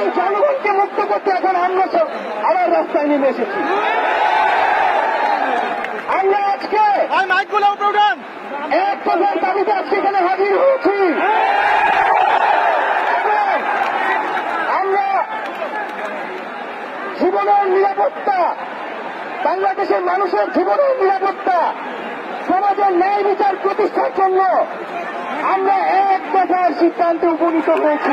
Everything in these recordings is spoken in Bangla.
এই জনগণকে মুক্ত করতে এখন আমরা সব আবার রাস্তায় নেমে এসেছি আমরা আজকে এক প্রধান দাবিতে আজকে এখানে হাজির হয়েছি আমরা জীবনের নিরাপত্তা বাংলাদেশের মানুষের জীবনের নিরাপত্তা সমাজের ন্যায় বিচার প্রতিষ্ঠার জন্য আমরা এক কথার সিদ্ধান্তে উপনীত হয়েছি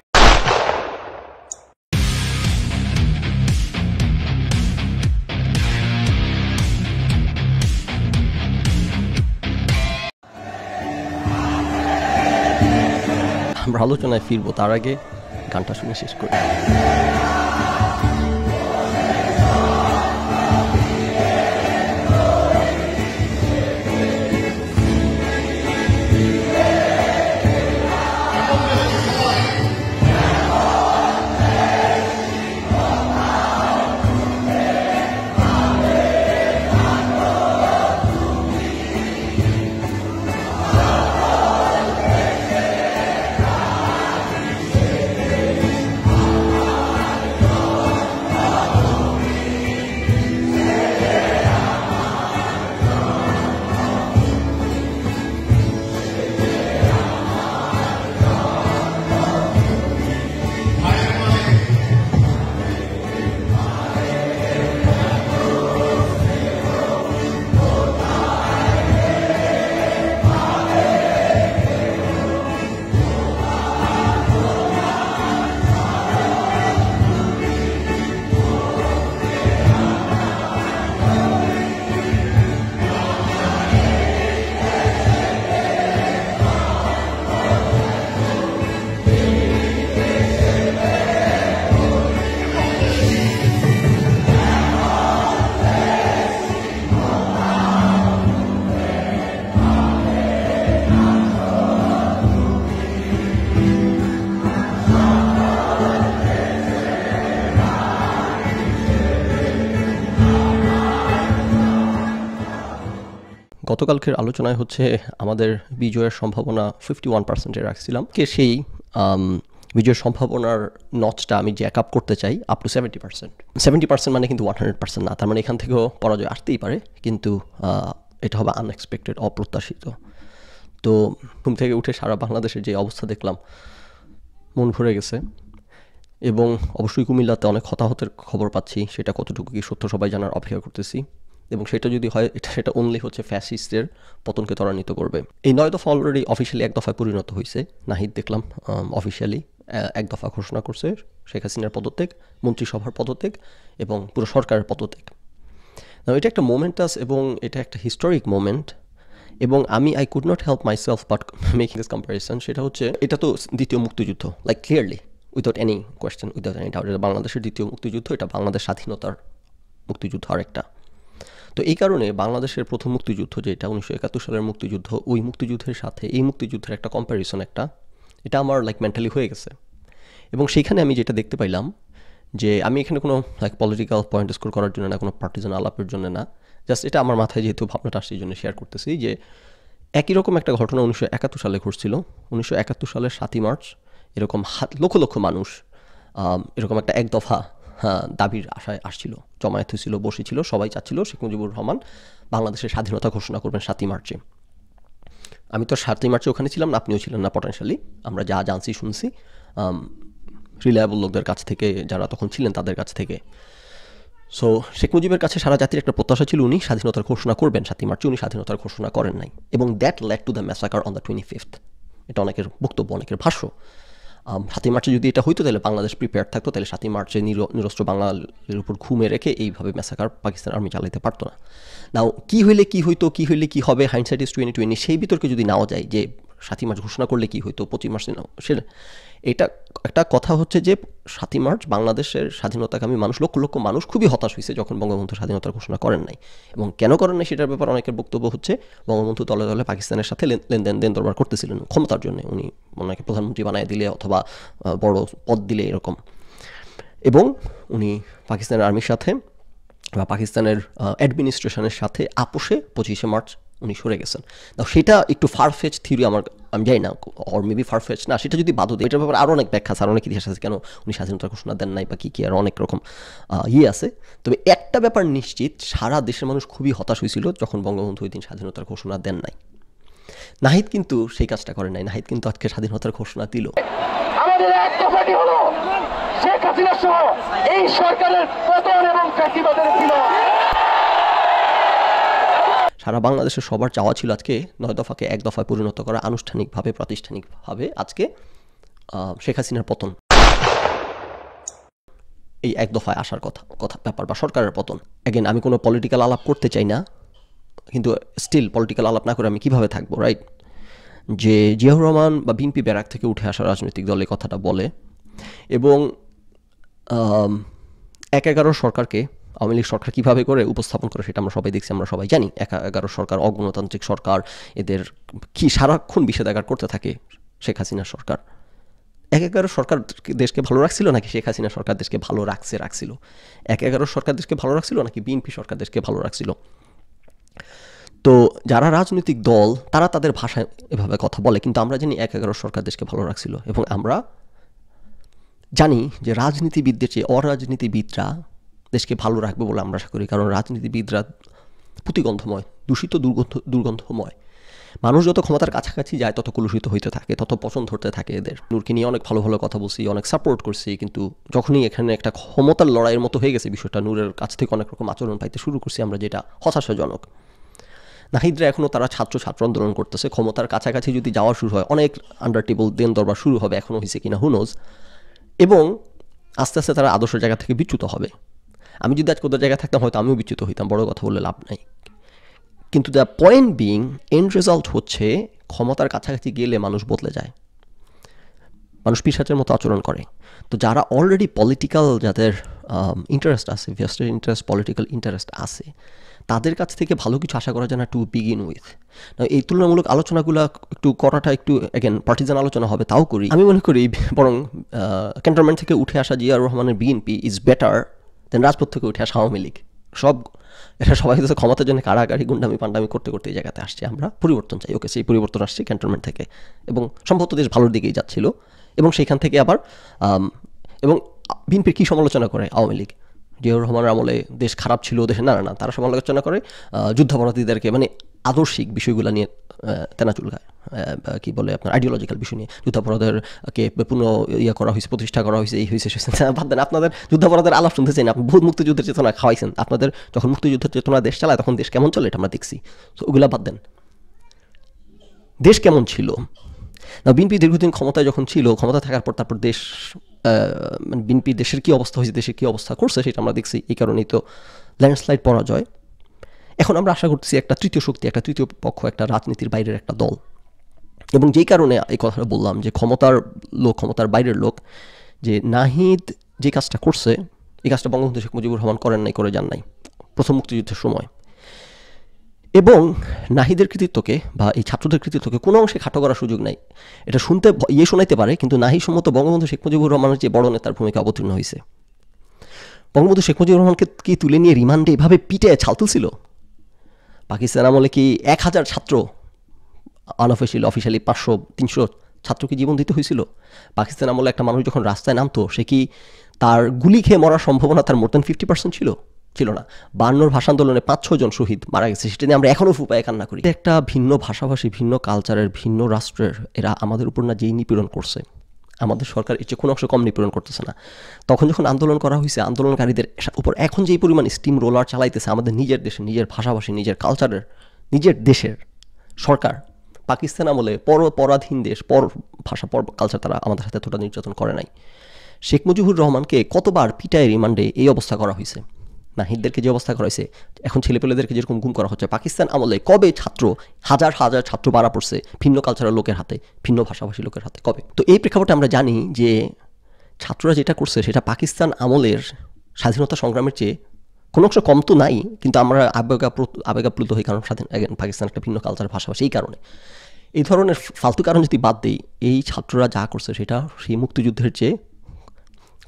আমরা আলোচনায় ফিরবো তার আগে গানটা শুনে শেষ করি গতকালকের আলোচনায় হচ্ছে আমাদের বিজয়ের সম্ভাবনা ফিফটি ওয়ান পার্সেন্টে রাখছিলাম কে সেই বিজয়ের সম্ভাবনার নচটা আমি জ্যাক আপ করতে চাই up to seventy percent seventy percent মানে কিন্তু ওয়ান হান্ড্রেড পার্সেন্ট না তার মানে এখান থেকেও পরাজয় আসতেই পারে কিন্তু এটা হবে আনএক্সপেক্টেড অপ্রত্যাশিত তো ঘুম থেকে উঠে সারা বাংলাদেশের যে অবস্থা দেখলাম মন ভরে গেছে এবং অবশ্যই কুমিল্লাতে অনেক হতাহতের খবর পাচ্ছি সেটা কতটুকু কি সত্য সবাই জানার অপেক্ষা করতেছি এবং সেটা যদি হয় এটা সেটা অনলি হচ্ছে ফ্যাসিস্টের পতনকে ত্বরান্বিত করবে এই নয় দফা অলরেডি অফিসিয়ালি এক দফায় পরিণত হয়েছে নাহিদ দেখলাম অফিসিয়ালি এক দফা ঘোষণা করছে শেখ হাসিনার পদত্যাগ মন্ত্রিসভার পদত্যাগ এবং পুরো সরকারের পদত্যাগ না এটা একটা মোমেন্টাস এবং এটা একটা হিস্টোরিক মোমেন্ট এবং আমি I could not help myself but making this comparison সেটা হচ্ছে এটা তো দ্বিতীয় মুক্তিযুদ্ধ like clearly without any question without any doubt এটা বাংলাদেশের দ্বিতীয় মুক্তিযুদ্ধ এটা বাংলাদেশ স্বাধীনতার মুক্তিযুদ্ধ আরেকটা তো এই কারণে বাংলাদেশের প্রথম মুক্তিযুদ্ধ যেটা উনিশশো একাত্তর সালের মুক্তিযুদ্ধ ওই মুক্তিযুদ্ধের সাথে এই মুক্তিযুদ্ধের একটা কম্প্যারিজন একটা এটা আমার লাইক মেন্টালি হয়ে গেছে এবং সেইখানে আমি যেটা দেখতে পাইলাম যে আমি এখানে কোনো লাইক পলিটিক্যাল পয়েন্ট স্কোর করার জন্য না কোনো পার্টিজন আলাপের জন্য না জাস্ট এটা আমার মাথায় যেহেতু ভাবনাটা আসছে জন্য শেয়ার করতেছি যে একই রকম একটা ঘটনা উনিশশো একাত্তর সালে ঘটছিল উনিশশো একাত্তর সালের সাতই মার্চ এরকম হাত লক্ষ লক্ষ মানুষ এরকম একটা এক দফা হ্যাঁ, দাবির আশায় আসছিল জমায়েত হয়েছিল বসেছিল সবাই চাচ্ছিল শেখ মুজিবুর রহমান বাংলাদেশের স্বাধীনতা ঘোষণা করবেন সাতই মার্চে আমি তো সাতই মার্চে ওখানে ছিলাম না আপনিও ছিলেন না পটেনশিয়ালি আমরা যা জানছি শুনছি রিলায়েবল লোকদের কাছ থেকে যারা তখন ছিলেন তাদের কাছ থেকে সো শেখ মুজিবের কাছে সারা জাতির একটা প্রত্যাশা ছিল উনি স্বাধীনতার ঘোষণা করবেন সাতই মার্চে উনি স্বাধীনতার ঘোষণা করেন নাই এবং that led to the massacre on the twenty fifth এটা অনেকের বক্তব্য অনেকের ভাষ্য সাতই মার্চে যদি এটা হইতো তাহলে বাংলাদেশ প্রিপেয়ার থাকতো তাহলে সাতই মার্চে নিরস্ত্র বাঙালির উপর ঘুমে রেখে এইভাবে মেসাকার পাকিস্তান আর্মি চালাইতে পারতো না নাও কি হইলে কি হইতো কি হইলে কি হবে হাইন্ডসাইট ইস টোয়েন্টি টোয়েন্টি সেই বিতর্কে যদি নাও যায় যে সাতই মার্চ ঘোষণা করলে কি হইতো পঁচিশ মার্চে নাও সেটা এটা একটা কথা হচ্ছে যে সাতই মার্চ বাংলাদেশের স্বাধীনতাকামী মানুষ লক্ষ লক্ষ মানুষ খুবই হতাশ হয়েছে যখন বঙ্গবন্ধু স্বাধীনতার ঘোষণা করেন নাই এবং কেন করেন নাই সেটার ব্যাপারে অনেকের বক্তব্য হচ্ছে বঙ্গবন্ধু দলে দলে পাকিস্তানের সাথে লেনদেন দেন দরবার করতেছিলেন ক্ষমতার জন্য উনি ওনাকে প্রধানমন্ত্রী বানায় দিলে অথবা বড় পদ দিলে এরকম এবং উনি পাকিস্তানের আর্মির সাথে বা পাকিস্তানের অ্যাডমিনিস্ট্রেশনের সাথে আপোষে পঁচিশে মার্চ উনি সরে গেছেন তাও সেটা একটু ফারফেচ থিওরি আমার আমি জানি না অর মেবি ফারফেচ না সেটা যদি বাধ্য এটার ব্যাপারে আরও অনেক ব্যাখ্যা আছে আর অনেক ইতিহাস আছে কেন উনি স্বাধীনতার ঘোষণা দেন নাই বা কী কী আর অনেক রকম ইয়ে আছে তবে একটা ব্যাপার নিশ্চিত সারা দেশের মানুষ খুবই হতাশ হয়েছিল যখন বঙ্গবন্ধু ওই দিন স্বাধীনতার ঘোষণা দেন নাই নাহিদ কিন্তু সেই কাজটা করে নাই নাহিদ কিন্তু আজকে স্বাধীনতার ঘোষণা দিল আমাদের হলো শেখ হাসিনা সহ এই সরকারের এবং সারা বাংলাদেশের সবার চাওয়া ছিল আজকে নয় দফাকে এক দফায় পরিণত করা আনুষ্ঠানিকভাবে প্রাতিষ্ঠানিকভাবে আজকে শেখ হাসিনার পতন এই এক দফায় আসার কথা কথা ব্যাপার বা সরকারের পতন অ্যাগেন আমি কোনো পলিটিক্যাল আলাপ করতে চাই না কিন্তু স্টিল পলিটিক্যাল আলাপ না করে আমি কিভাবে থাকবো রাইট যে জিয়াউর রহমান বা বিএনপি ব্যারাক থেকে উঠে আসা রাজনৈতিক দলে কথাটা বলে এবং এক এগারো সরকারকে আওয়ামী লীগ সরকার কীভাবে করে উপস্থাপন করে সেটা আমরা সবাই দেখছি আমরা সবাই জানি একা এগারো সরকার অগণতান্ত্রিক সরকার এদের কি সারাক্ষণ বিষেধাগার করতে থাকে শেখ হাসিনা সরকার এক এগারো সরকার দেশকে ভালো রাখছিল নাকি শেখ হাসিনা সরকার দেশকে ভালো রাখছে রাখছিল এক এগারো সরকার দেশকে ভালো রাখছিল নাকি বিএনপি সরকার দেশকে ভালো রাখছিল তো যারা রাজনৈতিক দল তারা তাদের ভাষায় এভাবে কথা বলে কিন্তু আমরা জানি এক এগারো সরকার দেশকে ভালো রাখছিল এবং আমরা জানি যে রাজনীতিবিদদের চেয়ে অরাজনীতিবিদরা দেশকে ভালো রাখবে বলে আমরা আশা করি কারণ রাজনীতিবিদরা প্রতিগন্ধময় দূষিত দুর্গন্ধ দুর্গন্ধময় মানুষ যত ক্ষমতার কাছাকাছি যায় তত কলুষিত হইতে থাকে তত পছন্দ ধরতে থাকে এদের নূরকে নিয়ে অনেক ভালো ভালো কথা বলছি অনেক সাপোর্ট করছি কিন্তু যখনই এখানে একটা ক্ষমতার লড়াইয়ের মতো হয়ে গেছে বিষয়টা নূরের কাছ থেকে অনেক রকম আচরণ পাইতে শুরু করছি আমরা যেটা হতাশাজনক নাহিদরা এখনও তারা ছাত্র ছাত্র আন্দোলন করতেছে ক্ষমতার কাছাকাছি যদি যাওয়া শুরু হয় অনেক আন্ডার টেবল দেন দরবার শুরু হবে এখনও হয়েছে কিনা হুনোজ এবং আস্তে আস্তে তারা আদর্শ জায়গা থেকে বিচ্যুত হবে আমি যদি আজকে ওদের জায়গায় থাকতাম হয়তো আমিও বিচ্যুত হইতাম বড় কথা বলে লাভ নাই কিন্তু the point being end result হচ্ছে ক্ষমতার কাছাকাছি গেলে মানুষ বদলে যায় মানুষ পিসাচের মতো আচরণ করে তো যারা অলরেডি পলিটিক্যাল যাদের ইন্টারেস্ট um, আছে ভেস্টেড ইন্টারেস্ট পলিটিক্যাল ইন্টারেস্ট আছে তাদের কাছ থেকে ভালো কিছু আশা করা যায় না টু বিগিন উইথ এই তুলনামূলক আলোচনাগুলো একটু করাটা একটু অ্যাগেন পার্টিজান আলোচনা হবে তাও করি আমি মনে করি বরং ক্যান্টনমেন্ট থেকে উঠে আসা জিয়াউর রহমানের বিএনপি ইজ বেটার দেন রাজপথ থেকে উঠে আসা আওয়ামী লীগ সব এটা সবাই তো ক্ষমতার জন্য কারাগারি গুন্ডামি পান্ডামি করতে করতে এই জায়গাতে আসছে আমরা পরিবর্তন চাই ওকে সেই পরিবর্তন আসছে ক্যান্টনমেন্ট থেকে এবং সম্ভবত দেশ ভালোর দিকেই যাচ্ছিল এবং সেইখান থেকে আবার এবং বিএনপির কী সমালোচনা করে আওয়ামী লীগ জিয়াউর রহমানের আমলে দেশ খারাপ ছিল দেশে না না তারা সমালোচনা করে যুদ্ধাপরাধীদেরকে মানে আদর্শিক বিষয়গুলো নিয়ে তেনা চুলকায় কি বলে আপনার আইডিওলজিক্যাল বিষয় নিয়ে যুদ্ধাপরাধেরকে পুনঃ ইয়ে করা হয়েছে প্রতিষ্ঠা করা হয়েছে এই হয়েছে বাদ দেন আপনাদের যুদ্ধাপরাধের আলাপ শুনতে চাই আপনি বহুত মুক্তিযুদ্ধের চেতনা খাওয়াইছেন আপনাদের যখন মুক্তিযুদ্ধের চেতনা দেশ চালায় তখন দেশ কেমন চলে এটা আমরা দেখছি তো ওগুলো বাদ দেন দেশ কেমন ছিল না বিএনপি দীর্ঘদিন ক্ষমতায় যখন ছিল ক্ষমতা থাকার পর তারপর দেশ মানে বিএনপি দেশের কী অবস্থা হয়েছে দেশের কী অবস্থা করছে সেটা আমরা দেখছি এই কারণেই তো ল্যান্ডস্লাইড পরাজয় এখন আমরা আশা করছি একটা তৃতীয় শক্তি একটা তৃতীয় পক্ষ একটা রাজনীতির বাইরের একটা দল এবং যেই কারণে এই কথাটা বললাম যে ক্ষমতার লোক ক্ষমতার বাইরের লোক যে নাহিদ যে কাজটা করছে এই কাজটা বঙ্গবন্ধু শেখ মুজিবুর রহমান করেন নাই করে যান নাই প্রথম মুক্তিযুদ্ধের সময় এবং নাহিদের কৃতিত্বকে বা এই ছাত্রদের কৃতিত্বকে কোনো অংশে খাটো করার সুযোগ নাই এটা শুনতে ইয়ে শোনাইতে পারে কিন্তু নাহি সম্মত বঙ্গবন্ধু শেখ মুজিবুর রহমানের যে বড় নেতার ভূমিকা অবতীর্ণ হয়েছে বঙ্গবন্ধু শেখ মুজিবুর রহমানকে কি তুলে নিয়ে রিমান্ডে এভাবে পিটে ছাল তুলছিল পাকিস্তান আমলে কি এক হাজার ছাত্র আনঅফিসিয়ালি অফিসিয়ালি পাঁচশো তিনশো ছাত্রকে জীবন দিতে হয়েছিল পাকিস্তান আমলে একটা মানুষ যখন রাস্তায় নামতো সে কি তার গুলি খেয়ে মরার সম্ভাবনা তার মোর দেন ফিফটি পার্সেন্ট ছিল ছিল না বান্নর ভাষা আন্দোলনে পাঁচ ছজন শহীদ মারা গেছে সেটা নিয়ে আমরা এখনও উপায় কান্না করি একটা ভিন্ন ভাষাভাষী ভিন্ন কালচারের ভিন্ন রাষ্ট্রের এরা আমাদের উপর না যেই নিপীড়ন করছে আমাদের সরকার এর চেয়ে কোনো অংশ কম নিপূরণ করতেছে না তখন যখন আন্দোলন করা হয়েছে আন্দোলনকারীদের উপর এখন যেই পরিমাণ স্টিম রোলার চালাইতেছে আমাদের নিজের দেশে নিজের ভাষাভাষী নিজের কালচারের নিজের দেশের সরকার পাকিস্তান আমলে পর পরাধীন দেশ পর ভাষা পর কালচার তারা আমাদের সাথে এতটা নির্যাতন করে নাই শেখ মুজিবুর রহমানকে কতবার পিটায় রিমান্ডে এই অবস্থা করা হয়েছে নাহিদদেরকে যে অবস্থা করা হয়েছে এখন ছেলেপেলেদেরকে যেরকম গুম করা হচ্ছে পাকিস্তান আমলে কবে ছাত্র হাজার হাজার ছাত্র বাড়া পড়ছে ভিন্ন কালচারের লোকের হাতে ভিন্ন ভাষাভাষী লোকের হাতে কবে তো এই প্রেক্ষাপটে আমরা জানি যে ছাত্ররা যেটা করছে সেটা পাকিস্তান আমলের স্বাধীনতা সংগ্রামের চেয়ে কোনো অংশ কম তো নাই কিন্তু আমরা আবেগা আবেগাপ্লুত হই কারণ স্বাধীন পাকিস্তান একটা ভিন্ন কালচার ভাষাভাষী এই কারণে এই ধরনের ফালতু কারণ যদি বাদ দিই এই ছাত্ররা যা করছে সেটা সেই মুক্তিযুদ্ধের চেয়ে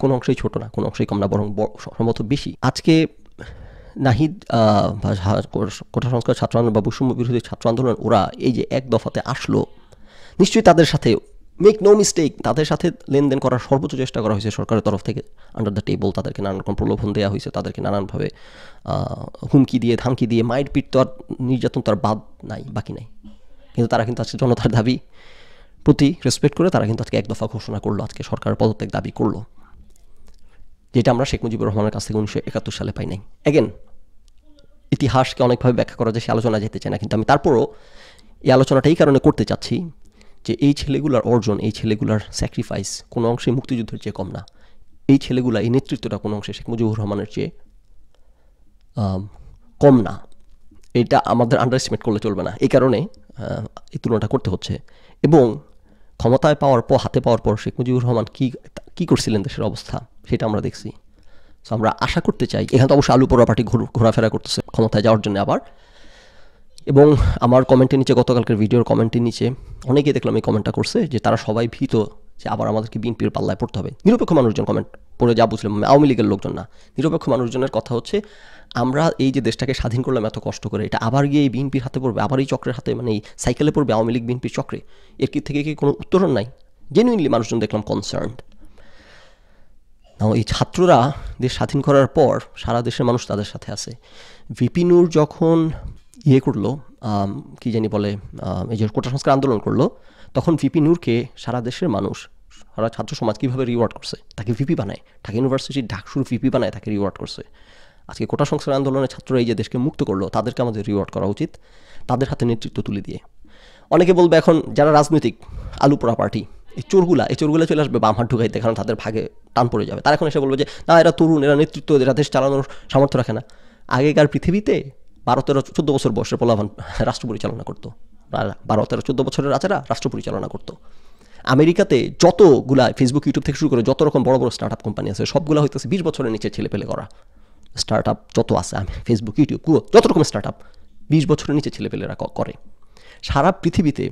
কোনো অংশই ছোটো না কোনো অংশই কম না বরং সম্ভবত বেশি আজকে নাহিদ কোঠা সংস্কার ছাত্র আন্দোলন বা বৈষম্য বিরোধী ছাত্র আন্দোলন ওরা এই যে এক দফাতে আসলো নিশ্চয়ই তাদের সাথে মেক নো মিস্টেক তাদের সাথে লেনদেন করার সর্বোচ্চ চেষ্টা করা হয়েছে সরকারের তরফ থেকে আন্ডার দ্য টেবল তাদেরকে নানান রকম প্রলোভন দেওয়া হয়েছে তাদেরকে নানানভাবে হুমকি দিয়ে ধামকি দিয়ে মাইট পিট তো আর নির্যাতন তার বাদ নাই বাকি নাই কিন্তু তারা কিন্তু আজকে জনতার দাবি প্রতি রেসপেক্ট করে তারা কিন্তু আজকে এক দফা ঘোষণা করলো আজকে সরকারের পদত্যাগ দাবি করলো যেটা আমরা শেখ মুজিবুর রহমানের কাছ থেকে উনিশশো একাত্তর সালে পাই নাই অ্যাগেন ইতিহাসকে অনেকভাবে ব্যাখ্যা করা যায় সে আলোচনা যেতে চায় না কিন্তু আমি তারপরও এই আলোচনাটা এই কারণে করতে চাচ্ছি যে এই ছেলেগুলার অর্জন এই ছেলেগুলার স্যাক্রিফাইস কোনো অংশে মুক্তিযুদ্ধের চেয়ে কম না এই ছেলেগুলা এই নেতৃত্বটা কোনো অংশে শেখ মুজিবুর রহমানের চেয়ে কম না এটা আমাদের আন্ডারস্টিমেট করলে চলবে না এই কারণে এই তুলনাটা করতে হচ্ছে এবং ক্ষমতায় পাওয়ার পর হাতে পাওয়ার পর শেখ মুজিবুর রহমান কী কী করছিলেন দেশের অবস্থা সেটা আমরা দেখছি সো আমরা আশা করতে চাই এখানে তো অবশ্যই আলু পরোয়া পার্টি ঘোরাফেরা করতেছে ক্ষমতায় যাওয়ার জন্য আবার এবং আমার কমেন্টের নিচে গতকালকের ভিডিওর কমেন্টের নিচে অনেকেই দেখলাম এই কমেন্টটা করছে যে তারা সবাই ভীত যে আবার আমাদেরকে বিএনপির পাল্লায় পড়তে হবে নিরপেক্ষ মানুষজন কমেন্ট পড়ে যা বুঝলাম আওয়ামী লীগের লোকজন না নিরপেক্ষ মানুষজনের কথা হচ্ছে আমরা এই যে দেশটাকে স্বাধীন করলাম এত কষ্ট করে এটা আবার গিয়ে এই বিএনপির হাতে পড়বে আবার এই চক্রের হাতে মানে এই সাইকেলে পড়বে আওয়ামী লীগ বিএনপির চক্রে এর কি থেকে কি কোনো উত্তরণ নাই জেনুইনলি মানুষজন দেখলাম কনসার্নড এই ছাত্ররা দেশ স্বাধীন করার পর সারা দেশের মানুষ তাদের সাথে আছে ভিপি নূর যখন ইয়ে করলো কি জানি বলে এই যে কোটা সংস্কার আন্দোলন করলো তখন ভিপি নূরকে সারা দেশের মানুষ সারা ছাত্র সমাজ কীভাবে রিওয়ার্ড করছে তাকে ভিপি বানায় ঢাকা ইউনিভার্সিটির ডাকসুর ভিপি বানায় তাকে রিওয়ার্ড করছে আজকে কোটা সংস্কার আন্দোলনের ছাত্ররা এই যে দেশকে মুক্ত করলো তাদেরকে আমাদের রিওয়ার্ড করা উচিত তাদের হাতে নেতৃত্ব তুলে দিয়ে অনেকে বলবে এখন যারা রাজনৈতিক আলুপোড়া পার্টি এই চোরগুলা এই চোরগুলা চলে আসবে বাম হাত ঢুকাইতে কারণ তাদের ভাগে টান পড়ে যাবে তারা এখন এসে বলবে যে না এরা তরুণ এরা নেতৃত্ব এরা দেশ চালানোর সামর্থ্য রাখে না আগেকার পৃথিবীতে বারো তেরো চোদ্দ বছর বয়সে পোলাভান রাষ্ট্র পরিচালনা করতো বারো তেরো চোদ্দ বছরের রাজারা রাষ্ট্র পরিচালনা করতো আমেরিকাতে যতগুলা ফেসবুক ইউটিউব থেকে শুরু করে যত রকম বড় বড় স্টার্ট আপ কোম্পানি আছে সবগুলো হইতেছে বিশ বছরের নিচে ছেলে পেলে করা স্টার্ট আপ যত আছে আমি ফেসবুক ইউটিউব যত রকম স্টার্ট আপ বিশ বছরের নিচে পেলেরা করে সারা পৃথিবীতে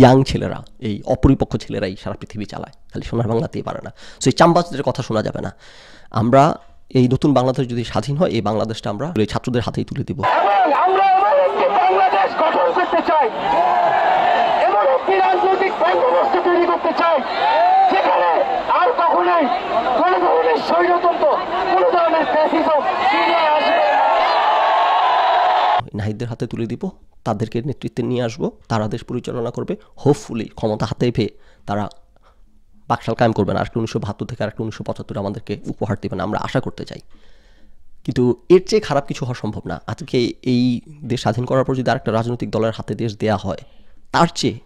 ইয়াং ছেলেরা এই অপরিপক্ষ ছেলেরাই সারা পৃথিবী চালায় খালি সোনার বাংলাতেই পারে না সো এই চাম্বাজদের কথা শোনা যাবে না আমরা এই নতুন বাংলাদেশ যদি স্বাধীন হয় এই বাংলাদেশটা আমরা এই ছাত্রদের হাতেই তুলে দিব নাহিদদের হাতে তুলে দিব তাদেরকে নেতৃত্বে নিয়ে আসবো তারা দেশ পরিচালনা করবে হোপফুলি ক্ষমতা হাতে পেয়ে তারা বাকশাল কায়েম করবেন আর একটা উনিশশো বাহাত্তর থেকে আর উনিশশো পঁচাত্তর আমাদেরকে উপহার না আমরা আশা করতে চাই কিন্তু এর চেয়ে খারাপ কিছু হওয়া সম্ভব না আজকে এই দেশ স্বাধীন করার পর যদি আরেকটা রাজনৈতিক দলের হাতে দেশ দেয়া হয় তার চেয়ে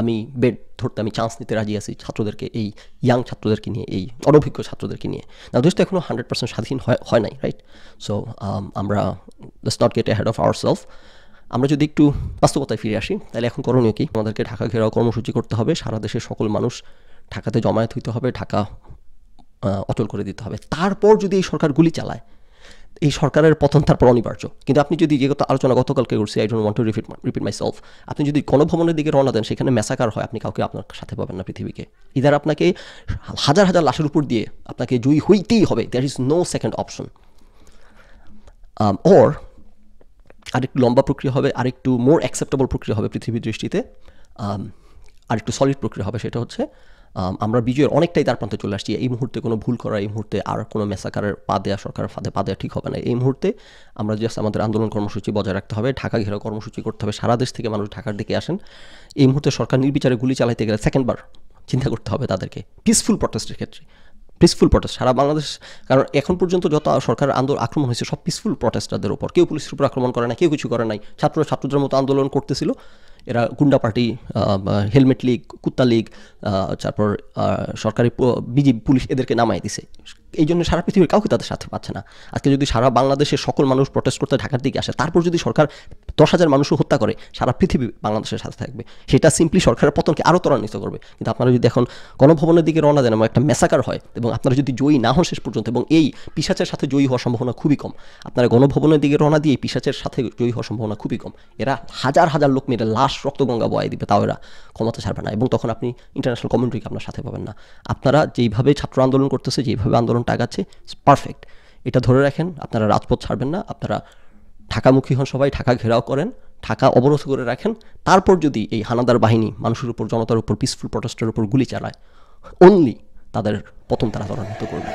আমি বেড ধরতে আমি চান্স নিতে রাজি আছি ছাত্রদেরকে এই ইয়াং ছাত্রদেরকে নিয়ে এই অনভিজ্ঞ ছাত্রদেরকে নিয়ে না দেশ তো এখনও হান্ড্রেড পার্সেন্ট স্বাধীন হয় নাই রাইট সো um, আমরা let's not get head of our self আমরা যদি একটু বাস্তবতায় ফিরে আসি তাহলে এখন করণীয় কি আমাদেরকে ঢাকা ঘেরাও কর্মসূচি করতে হবে সারা দেশের সকল মানুষ ঢাকাতে জমায়েত হইতে হবে ঢাকা অচল করে দিতে হবে তারপর যদি এই সরকার গুলি চালায় এই সরকারের পতন তারপর অনিবার্য কিন্তু আপনি যদি যে আলোচনা গতকালকে করছি I don't want to repeat repeat myself আপনি যদি গণভবনের দিকে রওনা দেন সেখানে মেসাকার হয় আপনি কাউকে আপনার সাথে পাবেন না পৃথিবীকে ইদার আপনাকে হাজার হাজার লাশের উপর দিয়ে আপনাকে জয়ী হইতেই হবে there is no second option or আরেকটু লম্বা প্রক্রিয়া হবে আরেকটু মোর অ্যাকসেপ্টেবল প্রক্রিয়া হবে পৃথিবীর দৃষ্টিতে আরেকটু সলিড প্রক্রিয়া হবে সেটা হচ্ছে আমরা বিজয়ের অনেকটাই তার প্রান্তে চলে আসছি এই মুহূর্তে কোনো ভুল করা এই মুহূর্তে আর কোনো মেসাকারের পা দেওয়া সরকারের ফাঁদে পা দেওয়া ঠিক হবে না এই মুহূর্তে আমরা জাস্ট আমাদের আন্দোলন কর্মসূচি বজায় রাখতে হবে ঢাকা ঘেরাও কর্মসূচি করতে হবে সারা দেশ থেকে মানুষ ঢাকার দিকে আসেন এই মুহূর্তে সরকার নির্বিচারে গুলি চালাইতে গেলে সেকেন্ডবার চিন্তা করতে হবে তাদেরকে পিসফুল প্রটেস্টের ক্ষেত্রে পিসফুল প্রটেস্ট সারা বাংলাদেশ কারণ এখন পর্যন্ত যত সরকার আন্দোলন আক্রমণ হয়েছে সব পিসফুল প্রটেস্টারদের উপর কেউ পুলিশের উপর আক্রমণ করে না কেউ কিছু করে নাই ছাত্র ছাত্রদের মতো আন্দোলন করতেছিল এরা গুন্ডা পার্টি হেলমেট লীগ কুত্তা লীগ তারপর সরকারি বিজেপি পুলিশ এদেরকে নামাই দিছে এই জন্য সারা পৃথিবীর কাউকে তাদের সাথে পাচ্ছে না আজকে যদি সারা বাংলাদেশের সকল মানুষ প্রটেস্ট করতে ঢাকার দিকে আসে তারপর যদি সরকার দশ হাজার মানুষও হত্যা করে সারা পৃথিবী বাংলাদেশের সাথে থাকবে সেটা সিম্পলি সরকারের পতনকে আরও ত্বরান্বিত করবে কিন্তু আপনারা যদি এখন গণভবনের দিকে রওনা দেন এবং একটা মেসাকার হয় এবং আপনারা যদি জয়ী না হন শেষ পর্যন্ত এবং এই পিসাচের সাথে জয়ী হওয়ার সম্ভাবনা খুবই কম আপনারা গণভবনের দিকে রওনা দিয়ে পিসাচের সাথে জয়ী হওয়ার সম্ভাবনা খুবই কম এরা হাজার হাজার লোক মেয়েরা লাশ রক্তগঙ্গা বয়ে দিবে তাও এরা ক্ষমতা ছাড়বে না এবং তখন আপনি ইন্টারন্যাশনাল কমিউনিটিকে আপনার সাথে পাবেন না আপনারা যেইভাবে ছাত্র আন্দোলন করতেছে যেইভাবে আন্দোলনটা টাকাচ্ছে পারফেক্ট এটা ধরে রাখেন আপনারা রাজপথ ছাড়বেন না আপনারা ঢাকামুখী হন সবাই ঢাকা ঘেরাও করেন ঢাকা অবরোধ করে রাখেন তারপর যদি এই হানাদার বাহিনী মানুষের উপর জনতার উপর পিসফুল প্রটেস্টের উপর গুলি চালায় অনলি তাদের পতন তারা ত্বরান্বিত করবে